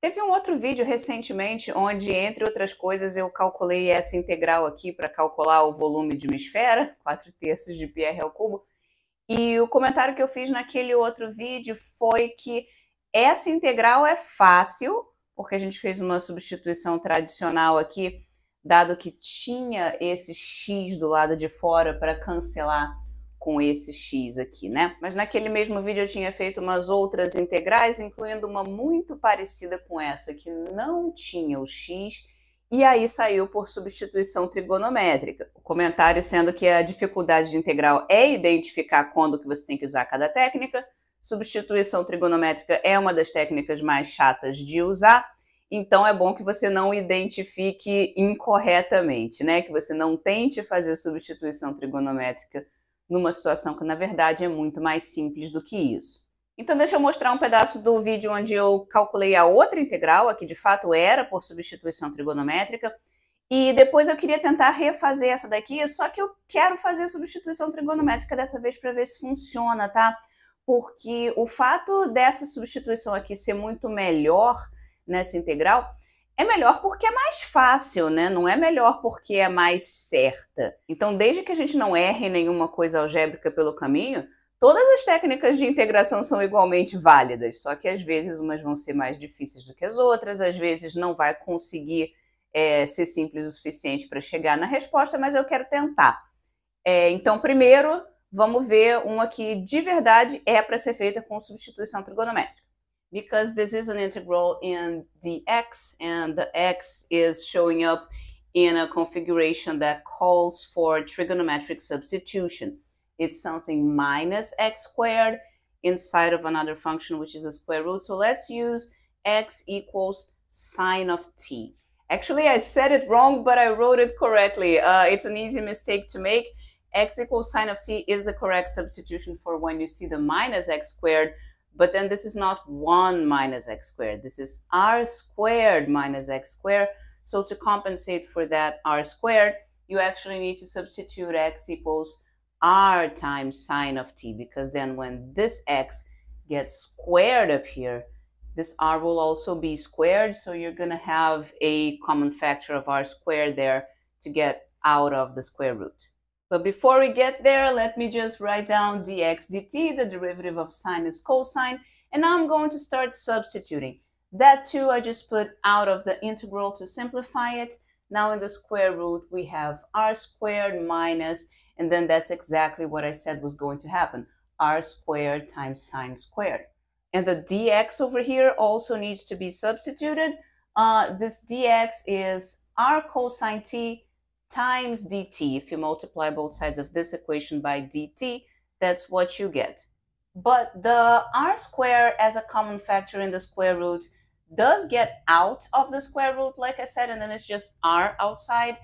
Teve um outro vídeo recentemente onde, entre outras coisas, eu calculei essa integral aqui para calcular o volume de uma esfera, 4 terços de πr ao cubo, e o comentário que eu fiz naquele outro vídeo foi que essa integral é fácil, porque a gente fez uma substituição tradicional aqui, dado que tinha esse x do lado de fora para cancelar com esse x aqui, né? Mas naquele mesmo vídeo eu tinha feito umas outras integrais, incluindo uma muito parecida com essa, que não tinha o x, e aí saiu por substituição trigonométrica. O comentário sendo que a dificuldade de integral é identificar quando que você tem que usar cada técnica, substituição trigonométrica é uma das técnicas mais chatas de usar, então é bom que você não identifique incorretamente, né? Que você não tente fazer substituição trigonométrica numa situação que na verdade é muito mais simples do que isso. Então deixa eu mostrar um pedaço do vídeo onde eu calculei a outra integral, a que de fato era por substituição trigonométrica, e depois eu queria tentar refazer essa daqui, só que eu quero fazer a substituição trigonométrica dessa vez para ver se funciona, tá? Porque o fato dessa substituição aqui ser muito melhor nessa integral é melhor porque é mais fácil, né? Não é melhor porque é mais certa. Então, desde que a gente não erre nenhuma coisa algébrica pelo caminho, todas as técnicas de integração são igualmente válidas, só que às vezes umas vão ser mais difíceis do que as outras, às vezes não vai conseguir é, ser simples o suficiente para chegar na resposta, mas eu quero tentar. É, então, primeiro, vamos ver uma que de verdade é para ser feita com substituição trigonométrica. because this is an integral in dx and the x is showing up in a configuration that calls for trigonometric substitution. It's something minus x squared inside of another function, which is the square root. So let's use x equals sine of t. Actually, I said it wrong, but I wrote it correctly. Uh, it's an easy mistake to make. x equals sine of t is the correct substitution for when you see the minus x squared, but then this is not 1 minus x squared. This is r squared minus x squared. So to compensate for that r squared, you actually need to substitute x equals r times sine of t because then when this x gets squared up here, this r will also be squared. So you're going to have a common factor of r squared there to get out of the square root. But before we get there, let me just write down dx dt, the derivative of sine is cosine, and I'm going to start substituting. That too I just put out of the integral to simplify it. Now in the square root, we have r squared minus, and then that's exactly what I said was going to happen, r squared times sine squared. And the dx over here also needs to be substituted. Uh, this dx is r cosine t times dt. If you multiply both sides of this equation by dt, that's what you get. But the r squared, as a common factor in the square root does get out of the square root, like I said, and then it's just r outside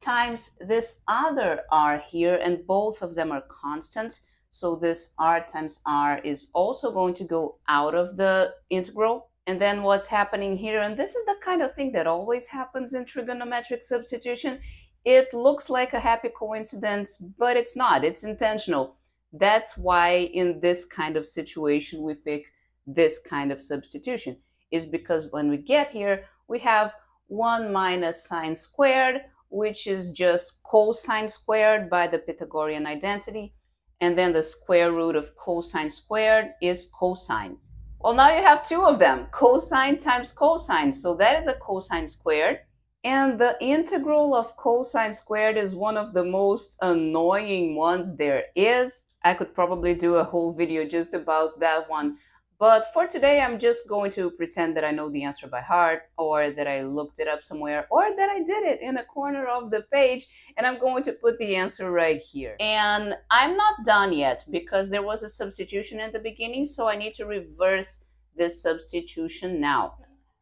times this other r here, and both of them are constants. So this r times r is also going to go out of the integral. And then what's happening here, and this is the kind of thing that always happens in trigonometric substitution, it looks like a happy coincidence, but it's not. It's intentional. That's why in this kind of situation we pick this kind of substitution is because when we get here, we have 1 minus sine squared, which is just cosine squared by the Pythagorean identity. And then the square root of cosine squared is cosine. Well, now you have two of them, cosine times cosine. So that is a cosine squared. And the integral of cosine squared is one of the most annoying ones there is. I could probably do a whole video just about that one. But for today, I'm just going to pretend that I know the answer by heart or that I looked it up somewhere or that I did it in a corner of the page and I'm going to put the answer right here. And I'm not done yet because there was a substitution at the beginning, so I need to reverse this substitution now.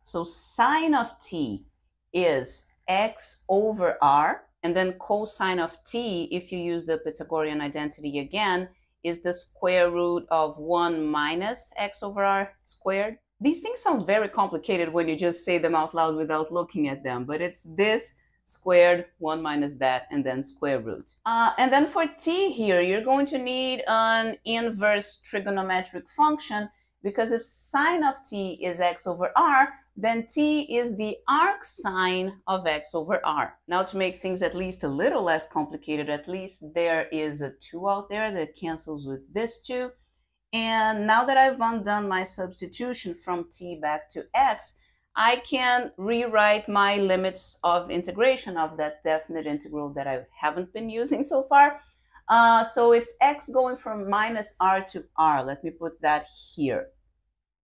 So sine of t is x over r, and then cosine of t, if you use the Pythagorean identity again, is the square root of 1 minus x over r squared. These things sound very complicated when you just say them out loud without looking at them, but it's this squared, 1 minus that, and then square root. Uh, and then for t here, you're going to need an inverse trigonometric function because if sine of t is x over r, then t is the arc sine of x over r. Now to make things at least a little less complicated, at least there is a 2 out there that cancels with this 2. And now that I've undone my substitution from t back to x, I can rewrite my limits of integration of that definite integral that I haven't been using so far. Uh, so it's x going from minus r to r. Let me put that here.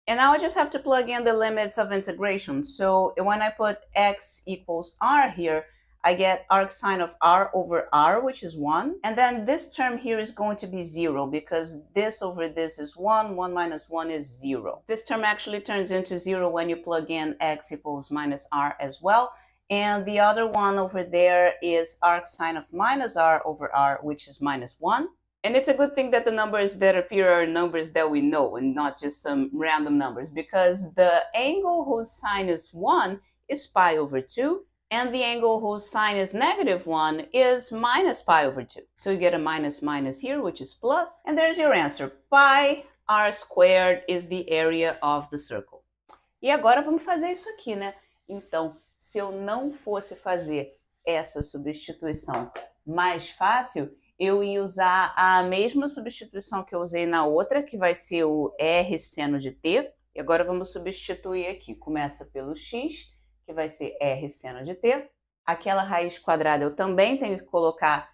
And now I just have to plug in the limits of integration. So when I put x equals r here, I get arc sine of r over r, which is 1. And then this term here is going to be 0 because this over this is 1, 1 minus 1 is 0. This term actually turns into 0 when you plug in x equals minus r as well. And the other one over there is arc sine of minus r over r, which is minus 1. And it's a good thing that the numbers that appear are numbers that we know and not just some random numbers because the angle whose sine is 1 is pi over 2 and the angle whose sine is negative 1 is minus pi over 2. So you get a minus minus here, which is plus, and there's your answer. Pi r squared is the area of the circle. E agora vamos fazer isso aqui, né? Então, se eu não fosse fazer essa substituição mais fácil, eu ia usar a mesma substituição que eu usei na outra, que vai ser o R seno de T. E agora vamos substituir aqui. Começa pelo X, que vai ser R seno de T. Aquela raiz quadrada eu também tenho que colocar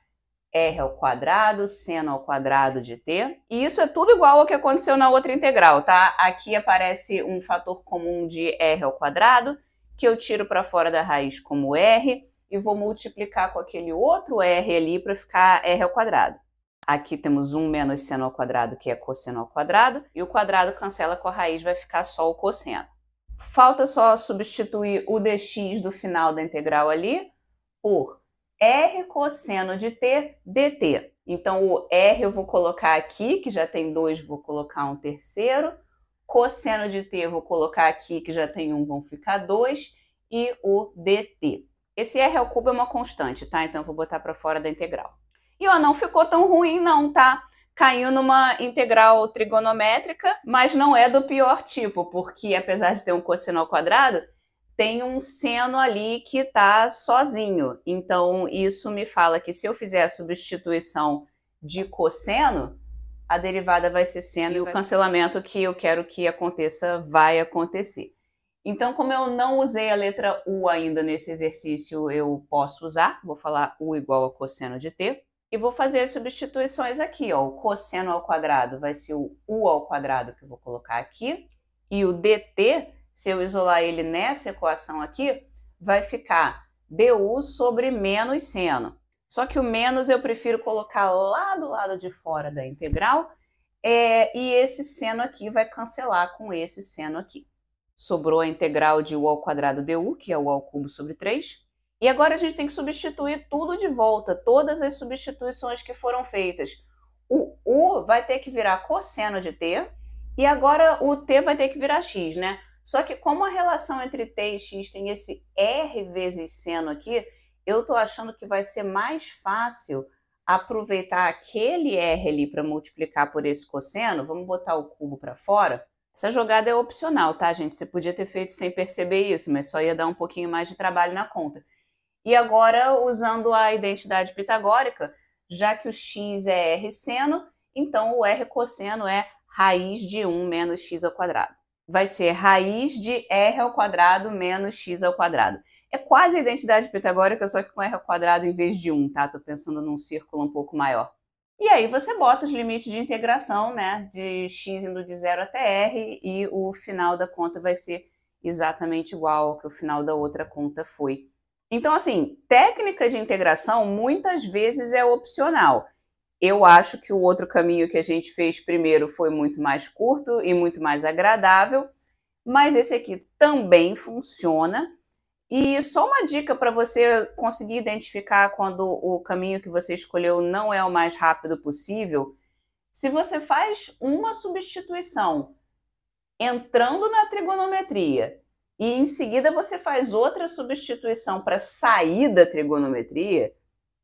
R ao quadrado, seno ao quadrado de T. E isso é tudo igual ao que aconteceu na outra integral, tá? Aqui aparece um fator comum de R ao quadrado, que eu tiro para fora da raiz como R e vou multiplicar com aquele outro R ali para ficar R ao quadrado. Aqui temos 1 menos seno ao quadrado, que é cosseno ao quadrado, e o quadrado cancela com a raiz, vai ficar só o cosseno. Falta só substituir o dx do final da integral ali por r cosseno de t dt. Então, o r eu vou colocar aqui, que já tem dois, vou colocar um terceiro. Cosseno de t eu vou colocar aqui, que já tem um, vão ficar dois. E o dt. Esse R ao cubo é uma constante, tá? Então eu vou botar para fora da integral. E ó, não ficou tão ruim não, tá? Caiu numa integral trigonométrica, mas não é do pior tipo, porque apesar de ter um cosseno ao quadrado, tem um seno ali que está sozinho. Então, isso me fala que se eu fizer a substituição de cosseno, a derivada vai ser seno e o cancelamento que eu quero que aconteça vai acontecer. Então, como eu não usei a letra U ainda nesse exercício, eu posso usar. Vou falar U igual a cosseno de T. E vou fazer as substituições aqui. Ó. O cosseno ao quadrado vai ser o U ao quadrado que eu vou colocar aqui. E o dt, se eu isolar ele nessa equação aqui, vai ficar du sobre menos seno. Só que o menos eu prefiro colocar lá do lado de fora da integral, é, e esse seno aqui vai cancelar com esse seno aqui. Sobrou a integral de u ao quadrado du, que é u ao cubo sobre 3. E agora a gente tem que substituir tudo de volta, todas as substituições que foram feitas. O u vai ter que virar cosseno de t, e agora o t vai ter que virar x, né? Só que como a relação entre t e x tem esse r vezes seno aqui, eu estou achando que vai ser mais fácil aproveitar aquele r ali para multiplicar por esse cosseno, vamos botar o cubo para fora, essa jogada é opcional, tá, gente? Você podia ter feito sem perceber isso, mas só ia dar um pouquinho mais de trabalho na conta. E agora, usando a identidade pitagórica, já que o x é r seno, então o r cosseno é raiz de 1 menos x ao quadrado. Vai ser raiz de r ao quadrado menos x ao quadrado. É quase a identidade pitagórica, só que com r ao quadrado em vez de 1, tá? Tô pensando num círculo um pouco maior. E aí você bota os limites de integração, né? De x indo de zero até r e o final da conta vai ser exatamente igual ao que o final da outra conta foi. Então, assim, técnica de integração muitas vezes é opcional. Eu acho que o outro caminho que a gente fez primeiro foi muito mais curto e muito mais agradável, mas esse aqui também funciona. E só uma dica para você conseguir identificar quando o caminho que você escolheu não é o mais rápido possível. Se você faz uma substituição entrando na trigonometria e em seguida você faz outra substituição para sair da trigonometria,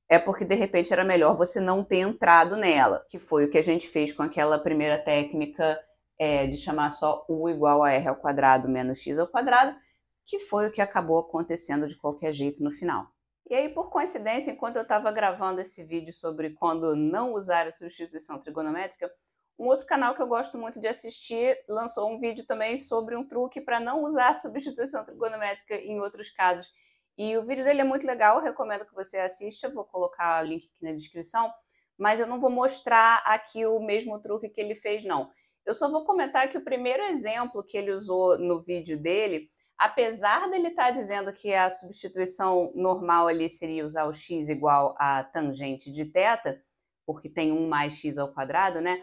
é porque de repente era melhor você não ter entrado nela, que foi o que a gente fez com aquela primeira técnica é, de chamar só u igual a r ao quadrado menos x ao quadrado que foi o que acabou acontecendo de qualquer jeito no final. E aí, por coincidência, enquanto eu estava gravando esse vídeo sobre quando não usar a substituição trigonométrica, um outro canal que eu gosto muito de assistir lançou um vídeo também sobre um truque para não usar a substituição trigonométrica em outros casos. E o vídeo dele é muito legal, recomendo que você assista, vou colocar o link aqui na descrição, mas eu não vou mostrar aqui o mesmo truque que ele fez não. Eu só vou comentar que o primeiro exemplo que ele usou no vídeo dele apesar dele estar tá dizendo que a substituição normal ali seria usar o x igual a tangente de θ, porque tem 1 mais x ao quadrado, né?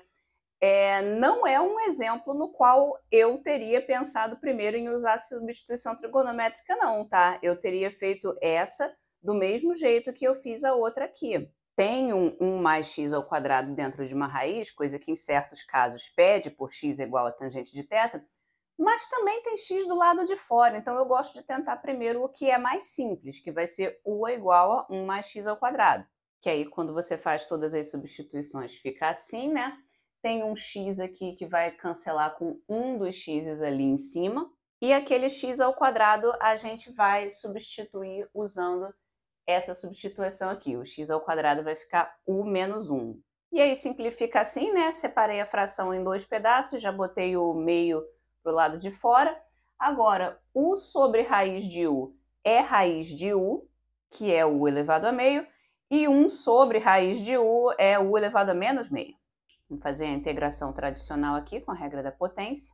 É, não é um exemplo no qual eu teria pensado primeiro em usar substituição trigonométrica, não, tá? Eu teria feito essa do mesmo jeito que eu fiz a outra aqui. Tem um 1 mais x ao quadrado dentro de uma raiz, coisa que em certos casos pede por x igual a tangente de θ, mas também tem x do lado de fora. Então eu gosto de tentar primeiro o que é mais simples, que vai ser u é igual a 1 mais x ao quadrado. Que aí quando você faz todas as substituições fica assim, né? Tem um x aqui que vai cancelar com um dos x's ali em cima, e aquele x ao quadrado a gente vai substituir usando essa substituição aqui. O x ao quadrado vai ficar u menos 1. E aí simplifica assim, né? Separei a fração em dois pedaços, já botei o meio para o lado de fora. Agora, U sobre raiz de U é raiz de U, que é U elevado a meio, e 1 sobre raiz de U é U elevado a menos meio. Vamos fazer a integração tradicional aqui com a regra da potência.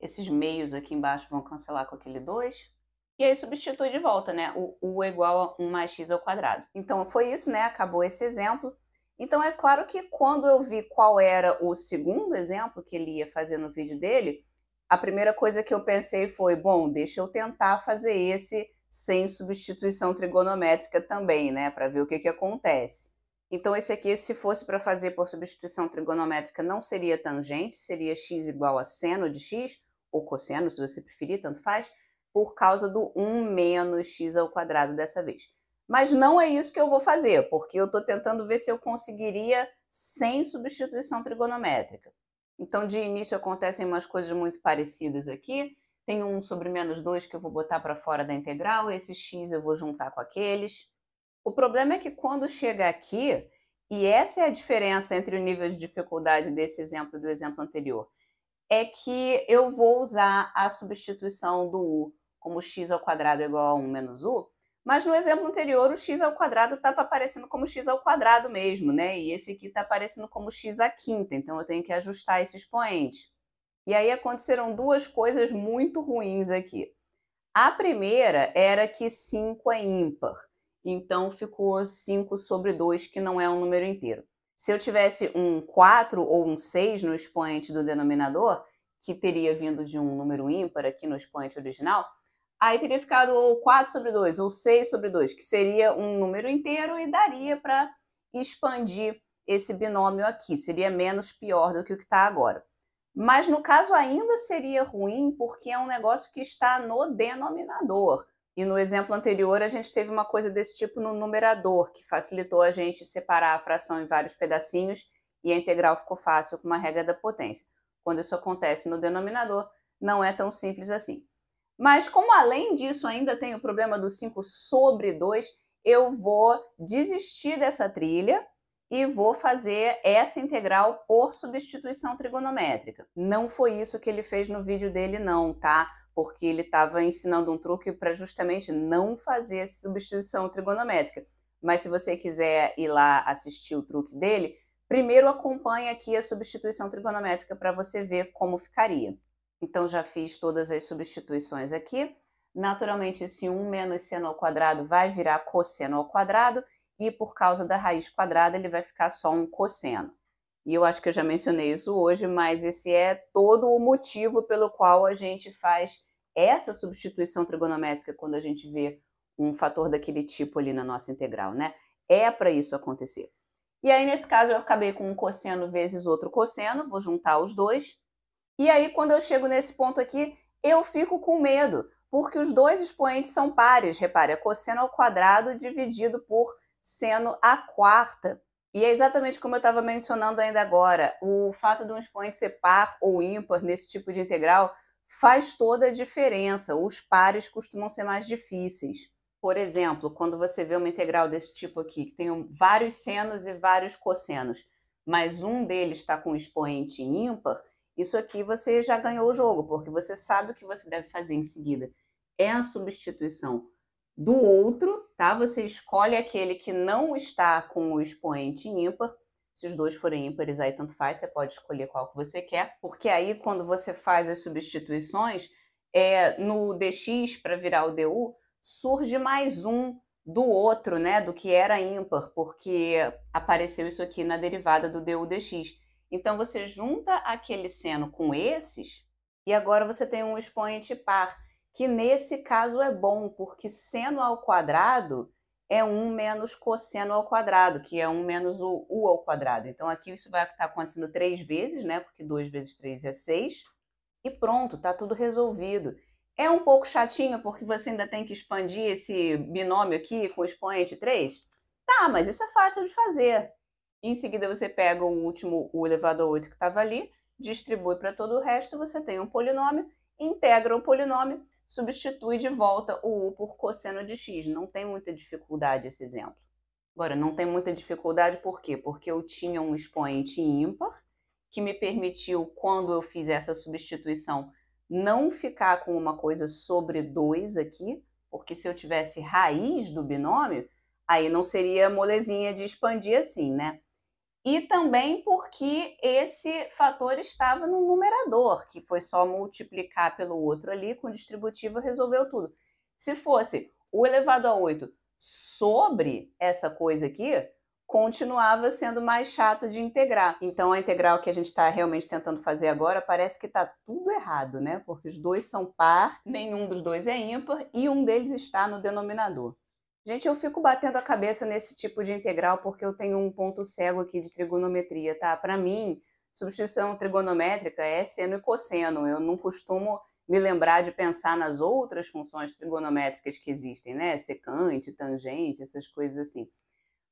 Esses meios aqui embaixo vão cancelar com aquele 2. E aí substitui de volta, né? O U é igual a 1 mais x ao quadrado. Então foi isso, né? Acabou esse exemplo. Então é claro que quando eu vi qual era o segundo exemplo que ele ia fazer no vídeo dele, a primeira coisa que eu pensei foi: bom, deixa eu tentar fazer esse sem substituição trigonométrica também, né, para ver o que, que acontece. Então, esse aqui, se fosse para fazer por substituição trigonométrica, não seria tangente, seria x igual a seno de x, ou cosseno, se você preferir, tanto faz, por causa do 1 menos x ao quadrado dessa vez. Mas não é isso que eu vou fazer, porque eu estou tentando ver se eu conseguiria sem substituição trigonométrica. Então, de início acontecem umas coisas muito parecidas aqui. Tem um sobre menos 2 que eu vou botar para fora da integral, esse x eu vou juntar com aqueles. O problema é que quando chega aqui, e essa é a diferença entre o nível de dificuldade desse exemplo e do exemplo anterior, é que eu vou usar a substituição do u como x ao quadrado é igual a 1 menos u, mas no exemplo anterior, o x ao quadrado estava aparecendo como x ao quadrado mesmo, né? E esse aqui está aparecendo como x à quinta, então eu tenho que ajustar esse expoente. E aí aconteceram duas coisas muito ruins aqui. A primeira era que 5 é ímpar, então ficou 5 sobre 2, que não é um número inteiro. Se eu tivesse um 4 ou um 6 no expoente do denominador, que teria vindo de um número ímpar aqui no expoente original, aí teria ficado ou 4 sobre 2 ou 6 sobre 2, que seria um número inteiro e daria para expandir esse binômio aqui, seria menos pior do que o que está agora. Mas no caso ainda seria ruim porque é um negócio que está no denominador. E no exemplo anterior a gente teve uma coisa desse tipo no numerador, que facilitou a gente separar a fração em vários pedacinhos e a integral ficou fácil com uma regra da potência. Quando isso acontece no denominador, não é tão simples assim. Mas como além disso ainda tem o problema do 5 sobre 2, eu vou desistir dessa trilha e vou fazer essa integral por substituição trigonométrica. Não foi isso que ele fez no vídeo dele não, tá? Porque ele estava ensinando um truque para justamente não fazer substituição trigonométrica. Mas se você quiser ir lá assistir o truque dele, primeiro acompanhe aqui a substituição trigonométrica para você ver como ficaria. Então, já fiz todas as substituições aqui. Naturalmente, esse 1 menos seno ao quadrado vai virar cosseno ao quadrado, e por causa da raiz quadrada, ele vai ficar só um cosseno. E eu acho que eu já mencionei isso hoje, mas esse é todo o motivo pelo qual a gente faz essa substituição trigonométrica quando a gente vê um fator daquele tipo ali na nossa integral, né? É para isso acontecer. E aí, nesse caso, eu acabei com um cosseno vezes outro cosseno, vou juntar os dois, e aí, quando eu chego nesse ponto aqui, eu fico com medo, porque os dois expoentes são pares. Repare, é cosseno ao quadrado dividido por seno à quarta. E é exatamente como eu estava mencionando ainda agora, o fato de um expoente ser par ou ímpar nesse tipo de integral faz toda a diferença. Os pares costumam ser mais difíceis. Por exemplo, quando você vê uma integral desse tipo aqui, que tem vários senos e vários cossenos, mas um deles está com um expoente ímpar, isso aqui você já ganhou o jogo, porque você sabe o que você deve fazer em seguida. É a substituição do outro, tá? Você escolhe aquele que não está com o expoente ímpar. Se os dois forem ímpares, aí tanto faz, você pode escolher qual que você quer. Porque aí, quando você faz as substituições, é, no dx para virar o du, surge mais um do outro, né? Do que era ímpar, porque apareceu isso aqui na derivada do du dx. Então você junta aquele seno com esses e agora você tem um expoente par, que nesse caso é bom, porque seno ao quadrado é 1 menos cosseno ao quadrado, que é 1 menos o u ao quadrado. Então aqui isso vai estar acontecendo três vezes, né? Porque 2 vezes 3 é 6. E pronto, tá tudo resolvido. É um pouco chatinho porque você ainda tem que expandir esse binômio aqui com expoente 3? Tá, mas isso é fácil de fazer. Em seguida, você pega o último, o elevado a 8 que estava ali, distribui para todo o resto, você tem um polinômio, integra o polinômio, substitui de volta o u por cosseno de x. Não tem muita dificuldade esse exemplo. Agora, não tem muita dificuldade por quê? Porque eu tinha um expoente ímpar, que me permitiu, quando eu fiz essa substituição, não ficar com uma coisa sobre 2 aqui, porque se eu tivesse raiz do binômio, aí não seria molezinha de expandir assim, né? e também porque esse fator estava no numerador, que foi só multiplicar pelo outro ali com o distributivo resolveu tudo. Se fosse o elevado a 8 sobre essa coisa aqui, continuava sendo mais chato de integrar. Então, a integral que a gente está realmente tentando fazer agora parece que está tudo errado, né? Porque os dois são par, nenhum dos dois é ímpar e um deles está no denominador. Gente, eu fico batendo a cabeça nesse tipo de integral porque eu tenho um ponto cego aqui de trigonometria, tá? Para mim, substituição trigonométrica é seno e cosseno. Eu não costumo me lembrar de pensar nas outras funções trigonométricas que existem, né? Secante, tangente, essas coisas assim.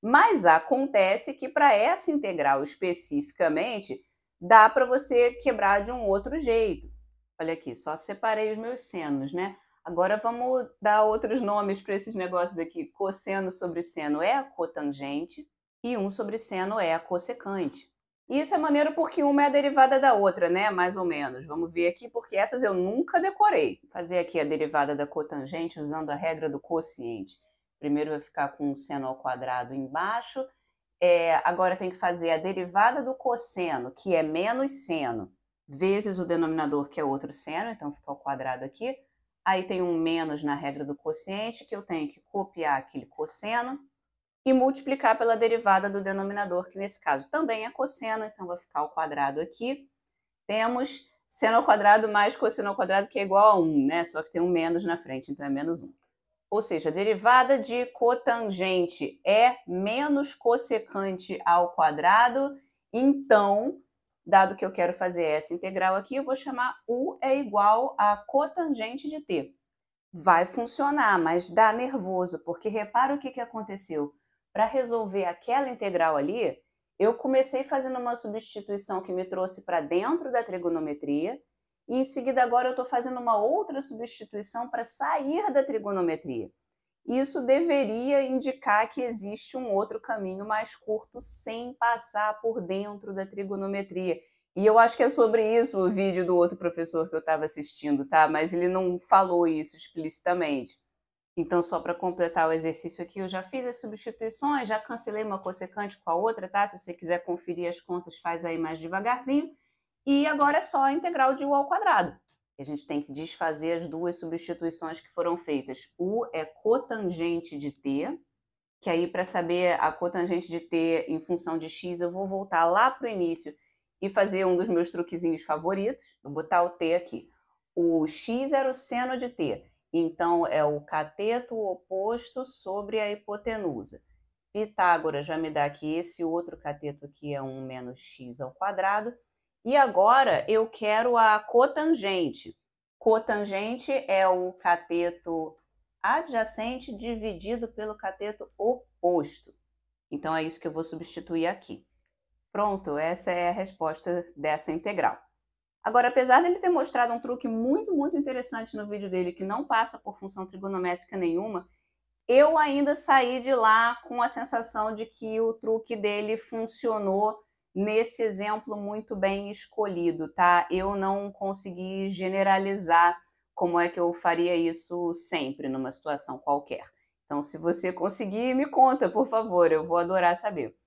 Mas acontece que para essa integral especificamente, dá para você quebrar de um outro jeito. Olha aqui, só separei os meus senos, né? Agora vamos dar outros nomes para esses negócios aqui. Cosseno sobre seno é a cotangente e 1 sobre seno é cossecante. E isso é maneiro porque uma é a derivada da outra, né? Mais ou menos. Vamos ver aqui, porque essas eu nunca decorei. Vou fazer aqui a derivada da cotangente usando a regra do quociente. Primeiro vai ficar com o seno ao quadrado embaixo. É, agora tem que fazer a derivada do cosseno, que é menos seno, vezes o denominador, que é outro seno, então fica ao quadrado aqui Aí tem um menos na regra do quociente, que eu tenho que copiar aquele cosseno e multiplicar pela derivada do denominador, que nesse caso também é cosseno, então vai ficar o quadrado aqui. Temos seno ao quadrado mais cosseno ao quadrado, que é igual a 1, né? Só que tem um menos na frente, então é menos 1. Ou seja, a derivada de cotangente é menos cossecante ao quadrado, então dado que eu quero fazer essa integral aqui, eu vou chamar U é igual a cotangente de T. Vai funcionar, mas dá nervoso, porque repara o que, que aconteceu. Para resolver aquela integral ali, eu comecei fazendo uma substituição que me trouxe para dentro da trigonometria, e em seguida agora eu estou fazendo uma outra substituição para sair da trigonometria. Isso deveria indicar que existe um outro caminho mais curto sem passar por dentro da trigonometria. E eu acho que é sobre isso o vídeo do outro professor que eu estava assistindo, tá? Mas ele não falou isso explicitamente. Então, só para completar o exercício aqui, eu já fiz as substituições, já cancelei uma consecante com a outra, tá? Se você quiser conferir as contas, faz aí mais devagarzinho. E agora é só a integral de u ao quadrado. A gente tem que desfazer as duas substituições que foram feitas. U é cotangente de T, que aí para saber a cotangente de T em função de X, eu vou voltar lá para o início e fazer um dos meus truquezinhos favoritos. Vou botar o T aqui. O X era o seno de T, então é o cateto oposto sobre a hipotenusa. Pitágoras vai me dar que esse outro cateto aqui é 1 menos x ao quadrado, e agora eu quero a cotangente. Cotangente é o cateto adjacente dividido pelo cateto oposto. Então é isso que eu vou substituir aqui. Pronto, essa é a resposta dessa integral. Agora, apesar dele ter mostrado um truque muito, muito interessante no vídeo dele, que não passa por função trigonométrica nenhuma, eu ainda saí de lá com a sensação de que o truque dele funcionou nesse exemplo muito bem escolhido, tá? Eu não consegui generalizar como é que eu faria isso sempre numa situação qualquer. Então, se você conseguir, me conta, por favor, eu vou adorar saber.